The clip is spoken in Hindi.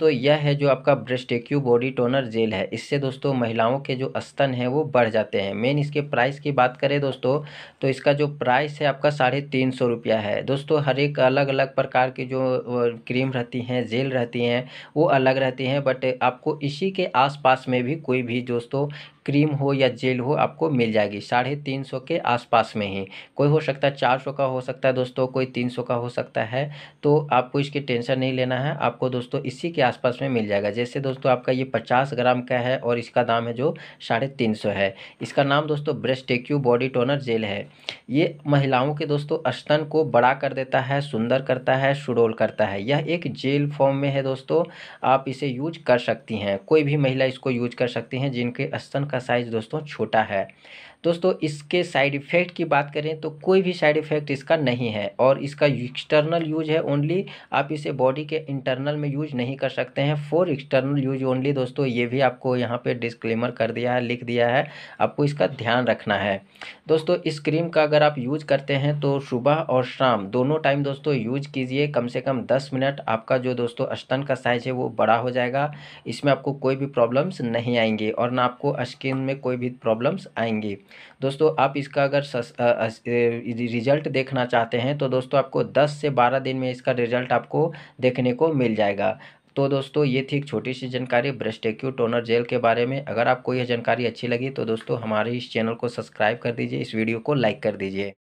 तो यह है जो आपका ब्रेस्टेक्यू बॉडी टोनर जेल है इससे दोस्तों महिलाओं के जो स्तन हैं वो बढ़ जाते हैं मेन इसके प्राइस की बात करें दोस्तों तो इसका जो प्राइस है आपका साढ़े तीन सौ रुपया है दोस्तों हर एक अलग अलग प्रकार की जो क्रीम रहती हैं जेल रहती हैं वो अलग रहती हैं बट आपको इसी के आस में भी कोई भी दोस्तों क्रीम हो या जेल हो आपको मिल जाएगी साढ़े तीन सौ के आसपास में ही कोई हो सकता है चार सौ का हो सकता है दोस्तों कोई तीन सौ का हो सकता है तो आपको इसकी टेंशन नहीं लेना है आपको दोस्तों इसी के आसपास में मिल जाएगा जैसे दोस्तों आपका ये पचास ग्राम का है और इसका दाम है जो साढ़े तीन सौ है इसका नाम दोस्तों ब्रेस्टेक्यू बॉडी टोनर जेल है ये महिलाओं के दोस्तों स्तन को बड़ा कर देता है सुंदर करता है सुडोल करता है यह एक जेल फॉर्म में है दोस्तों आप इसे यूज कर सकती हैं कोई भी महिला इसको यूज कर सकती हैं जिनके स्तन का साइज दोस्तों छोटा है दोस्तों इसके साइड इफ़ेक्ट की बात करें तो कोई भी साइड इफ़ेक्ट इसका नहीं है और इसका एक्सटर्नल यूज है ओनली आप इसे बॉडी के इंटरनल में यूज नहीं कर सकते हैं फॉर एक्सटर्नल यूज ओनली दोस्तों ये भी आपको यहाँ पे डिस्क्लेमर कर दिया है लिख दिया है आपको इसका ध्यान रखना है दोस्तों इस क्रीम का अगर आप यूज करते हैं तो सुबह और शाम दोनों टाइम दोस्तों यूज कीजिए कम से कम दस मिनट आपका जो दोस्तों स्तन का साइज है वो बड़ा हो जाएगा इसमें आपको कोई भी प्रॉब्लम्स नहीं आएंगी और ना आपको स्किन में कोई भी प्रॉब्लम्स आएंगी दोस्तों आप इसका अगर सस, आ, आ, रिजल्ट देखना चाहते हैं तो दोस्तों आपको 10 से 12 दिन में इसका रिजल्ट आपको देखने को मिल जाएगा तो दोस्तों ये थी एक छोटी सी जानकारी ब्रेस्टेक्यू टोनर जेल के बारे में अगर आपको यह जानकारी अच्छी लगी तो दोस्तों हमारे इस चैनल को सब्सक्राइब कर दीजिए इस वीडियो को लाइक कर दीजिए